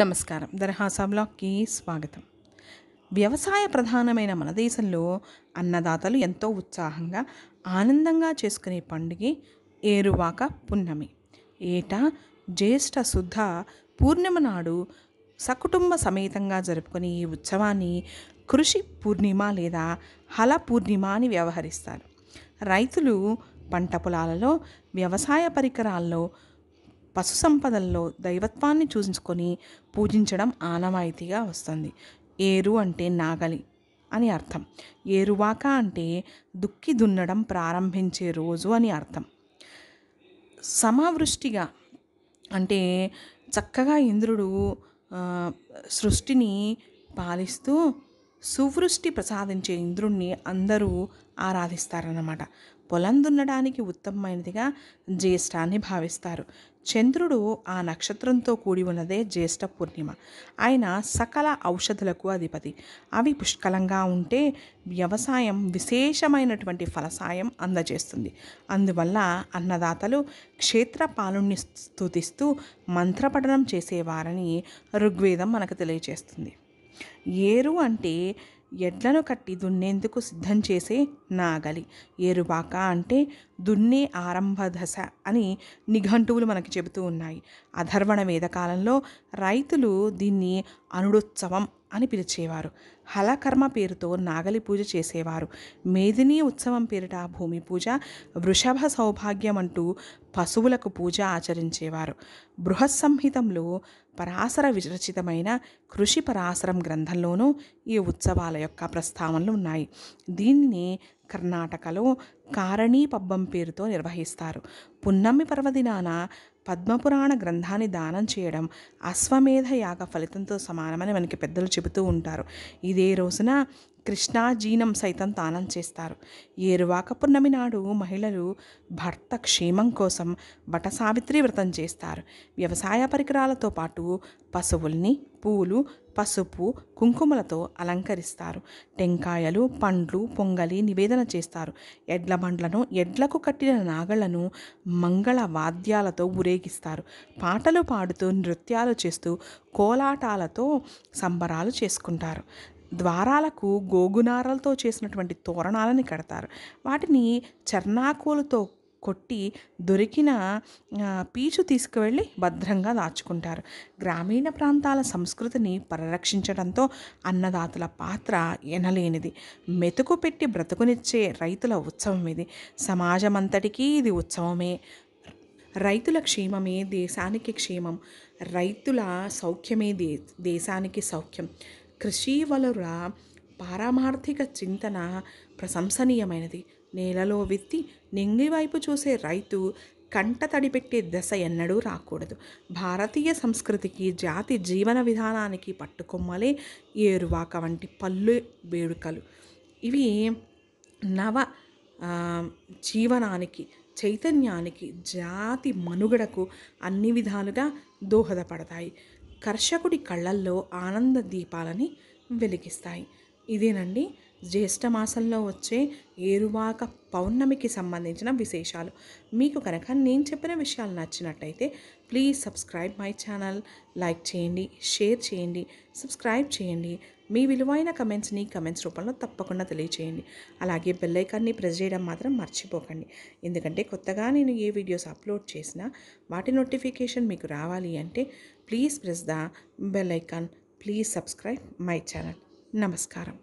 నమస్కారం దర్హాసా బ్లాగ్కి స్వాగతం వ్యవసాయ ప్రధానమైన మన దేశంలో అన్నదాతలు ఎంతో ఉత్సాహంగా ఆనందంగా చేసుకునే పండుగ ఏరువాక పున్నమి ఏటా జ్యేష్ఠ శుద్ధ పూర్ణిమ నాడు సకుటుంబ సమేతంగా జరుపుకునే ఈ ఉత్సవాన్ని కృషి పూర్ణిమ లేదా హల పూర్ణిమ అని వ్యవహరిస్తారు రైతులు పంట పొలాలలో వ్యవసాయ పరికరాల్లో పశు సంపదల్లో దైవత్వాన్ని చూసుకొని పూజించడం ఆనవాయితీగా వస్తుంది ఏరు అంటే నాగలి అని అర్థం ఏరువాక అంటే దుక్కి దున్నడం ప్రారంభించే రోజు అని అర్థం సమవృష్టిగా అంటే చక్కగా ఇంద్రుడు సృష్టిని పాలిస్తూ సువృష్టి ప్రసాదించే ఇంద్రుణ్ణి అందరూ ఆరాధిస్తారన్నమాట పొలం దున్నడానికి ఉత్తమమైనదిగా అని భావిస్తారు చంద్రుడు ఆ నక్షత్రంతో కూడి ఉన్నదే జ్యేష్ఠ పూర్ణిమ ఆయన సకల ఔషధులకు అధిపతి అవి పుష్కలంగా ఉంటే వ్యవసాయం విశేషమైనటువంటి ఫలసాయం అందజేస్తుంది అందువల్ల అన్నదాతలు క్షేత్ర పాలుణ్ణి స్థుతిస్తూ మంత్రపఠనం చేసేవారని ఋగ్వేదం మనకు తెలియజేస్తుంది ఏరు అంటే ఎడ్లను కట్టి దున్నేందుకు సిద్ధం చేసే నాగలి ఏరువాక అంటే దున్నే ఆరంభ దశ అని నిఘంటువులు మనకి చెబుతూ ఉన్నాయి అధర్వణ వేద కాలంలో రైతులు దీన్ని అనుడోత్సవం అని పిలిచేవారు హలకర్మ పేరుతో నాగలి పూజ చేసేవారు మేదిని ఉత్సవం పేరిట భూమి పూజ వృషభ సౌభాగ్యం అంటూ పశువులకు పూజ ఆచరించేవారు బృహత్సంహితంలో పరాసర పరాశర విరచితమైన కృషి పరాశరం గ్రంథంలోనూ ఈ ఉత్సవాల యొక్క ప్రస్తావనలు ఉన్నాయి దీనిని కర్ణాటకలో కారణీ పబ్బం పేరుతో నిర్వహిస్తారు పున్నమి పర్వదినాన పద్మపురాణ గ్రంథాన్ని దానం చేయడం అశ్వమేధ యాగ ఫలితంతో సమానమని మనకి పెద్దలు చెబుతూ ఉంటారు ఇదే రోజున కృష్ణాజీనం సైతం దానం చేస్తారు ఏరువాక పున్నమి నాడు మహిళలు భర్త క్షేమం కోసం బట సావిత్రి వ్రతం చేస్తారు వ్యవసాయ పరికరాలతో పాటు పశువుల్ని పూలు పసుపు కుంకుమలతో అలంకరిస్తారు టెంకాయలు పండ్లు పొంగలి నివేదన చేస్తారు ఎడ్ల బండ్లను ఎడ్లకు కట్టిన నాగళ్లను మంగళ వాద్యాలతో ఊరేగిస్తారు పాటలు పాడుతూ నృత్యాలు చేస్తూ కోలాటాలతో సంబరాలు చేసుకుంటారు ద్వారాలకు గోగునారలతో చేసినటువంటి తోరణాలని కడతారు వాటిని చర్నాకోలుతో కొట్టి దొరికిన పీచు తీసుకువెళ్ళి భద్రంగా దాచుకుంటారు గ్రామీణ ప్రాంతాల సంస్కృతిని పరిరక్షించడంతో అన్నదాతల పాత్ర ఎనలేనిది మెతుకు పెట్టి బ్రతుకునిచ్చే రైతుల ఉత్సవం ఇది సమాజమంతటికీ ఇది ఉత్సవమే రైతుల క్షేమమే దేశానికి క్షేమం రైతుల సౌఖ్యమే దే దేశానికి సౌఖ్యం కృషి వలుర పారమార్థిక చింతన ప్రశంసనీయమైనది నేలలో విత్తి నింగివైపు చూసే రైతు కంట తడిపెట్టే దశ ఎన్నడూ రాకూడదు భారతీయ సంస్కృతికి జాతి జీవన విధానానికి పట్టుకొమ్మలే ఏరువాక వంటి పళ్ళు వేడుకలు ఇవి నవ జీవనానికి చైతన్యానికి జాతి మనుగడకు అన్ని విధాలుగా దోహదపడతాయి కర్షకుడి కళ్ళల్లో ఆనంద దీపాలని వెలిగిస్తాయి ఇదేనండి జ్యేష్ఠమాసంలో వచ్చే ఏరువాక పౌర్ణమికి సంబంధించిన విశేషాలు మీకు కనుక నేను చెప్పిన విషయాలు నచ్చినట్టయితే please subscribe my channel like చేయండి షేర్ చేయండి సబ్స్క్రైబ్ చేయండి మీ విలువైన కమెంట్స్ని కమెంట్స్ రూపంలో తప్పకుండా తెలియచేయండి అలాగే బెల్లైకాన్ని ప్రెస్ చేయడం మాత్రం మర్చిపోకండి ఎందుకంటే కొత్తగా నేను ఏ వీడియోస్ అప్లోడ్ చేసినా వాటి నోటిఫికేషన్ మీకు రావాలి అంటే please press the bell icon please subscribe my channel నమస్కారం